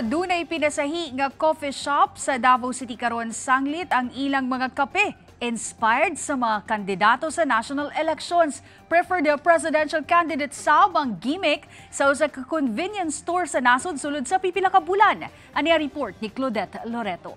Dunay pinasahi nga coffee shop sa Davao City karon sanglit ang ilang mga kape inspired sa mga kandidato sa national elections. Prefer the presidential candidate Saab ang gimmick sa usa ka convenience store sa nasod sulod sa pipila ka bulan. Ani report ni Claudette Loreto.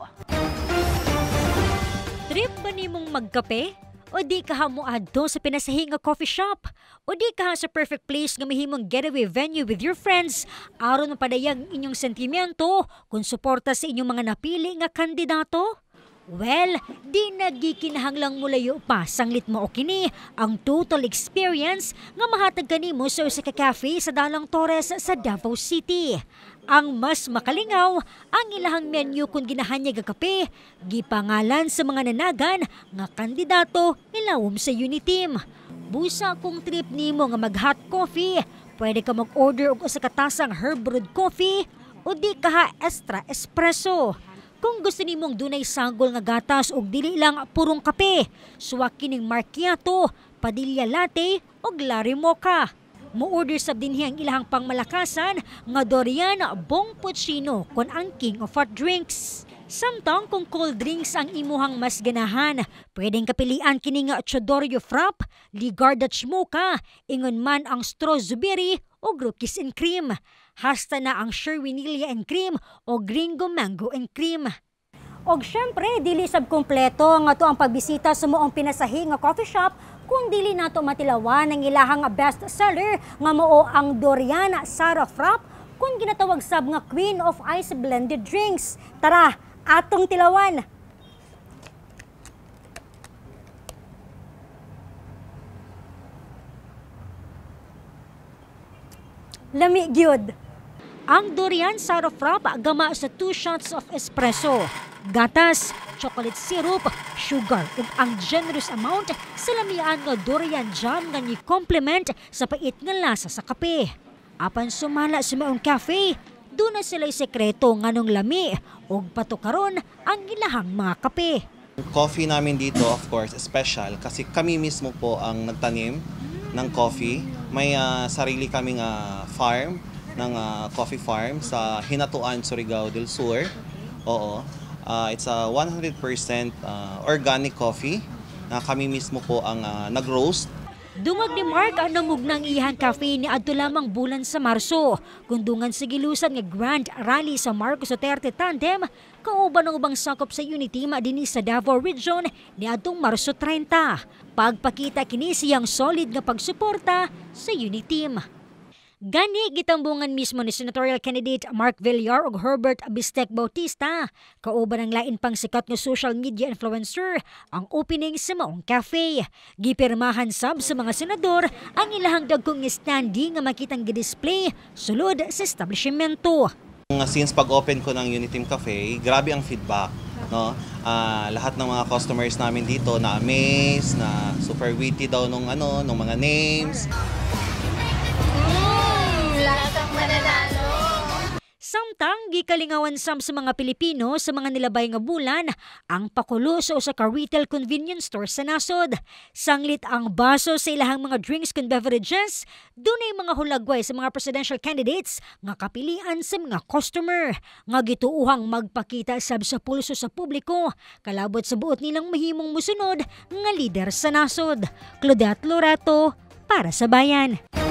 Trip ba mong magkape? O di ka ha mo adto sa pinasahi nga coffee shop. O di ka sa perfect place nga mahimong getaway venue with your friends aron mapadayag inyong sentimento kung suporta sa inyong mga napili nga kandidato. Well, di nagikinahang lang mula mulayo pa sanglit mo kini ang total experience nga mahatag kanimo sa usa cafe sa Dalang Torres sa Davao City. Ang mas makalingaw ang ilahang menu kung ginahanyag ang kape, gipangalan sa mga nanagan nga kandidato nilawom sa Uniteam. Busa kung trip nimo nga mag-hot coffee, pwede ka mag-order og usa ka tasang herb brewed coffee o di kaha extra espresso. Kung gusto nimong dunay sanggol nga gatas og dili lang purong kape, suwa kining macchiato, padilla latte og lari mocha. mu order sab dinhi ang ilahang pangmalakasan nga Dorian Bong Puccino kon ang king of hot drinks. Samtang kung cold drinks ang imuhang mas ganahan, pwedeng kapilian kini nga Chodorio Frap, Ligarda Chmoka, ingon man ang Straw Zubiri o Rookies and Cream. Hasta na ang Sherwinilla and Cream o Gringo Mango and Cream. Og syempre, dili sab kompleto ang ato ang pagbisita sa moong pinasahi nga coffee shop kung dili nato matilawan ang ilahang best seller nga mao ang Doriana Sarah Frapp kung ginatawag sab nga Queen of Ice Blended Drinks. Tara, atong tilawan. Lami gyud. Ang durian sarap wrap gama sa 2 shots of espresso, gatas, chocolate syrup, sugar ug ang generous amount sa lamian nga durian jam nga ni complement sa pait nga lasa sa kape. Apan sumala sa maong cafe, doon na sila'y sekreto nga nung lami o patukaron ang ilahang mga kape. Coffee namin dito of course special kasi kami mismo po ang nagtanim ng coffee. May uh, sarili kaming uh, farm ng uh, coffee farm sa Hinatuan, Surigao del Sur. Oo. Uh, it's a 100% uh, organic coffee na kami mismo po ang uh, nag-roast Dungag ni Mark ang namug ng ihang cafe ni adto lamang bulan sa Marso. Kundungan sa gilusan nga Grand Rally sa Marcos Duterte Tandem, kauban ng ubang sakop sa unity din sa Davao Region ni adtong Marso 30. Pagpakita kini siyang solid nga pagsuporta sa unity team. Gani gitambungan mismo ni senatorial candidate Mark Villar ug Herbert Bistec Bautista kauban ang lain pang sikat nga social media influencer ang opening sa maong cafe. Gipirmahan sab sa mga senador ang ilahang dagkong standing nga makitang gidisplay sulod sa establishmento. Since pag-open ko ng Uniteam Cafe, grabe ang feedback. No? Uh, lahat ng mga customers namin dito na amazed, na super witty daw nung ano, nung mga names. Samtang gikalingawan sam sa mga Pilipino sa mga nilabay nga bulan ang pakulo sa usa ka retail convenience store sa nasod. Sanglit ang baso sa ilahang mga drinks and beverages, dunay mga hulagway sa mga presidential candidates nga kapilian sa mga customer nga gituuhang magpakita sab sa pulso sa publiko kalabot sa buot nilang mahimong musunod nga lider sa nasod. Claudette Loreto para sa bayan.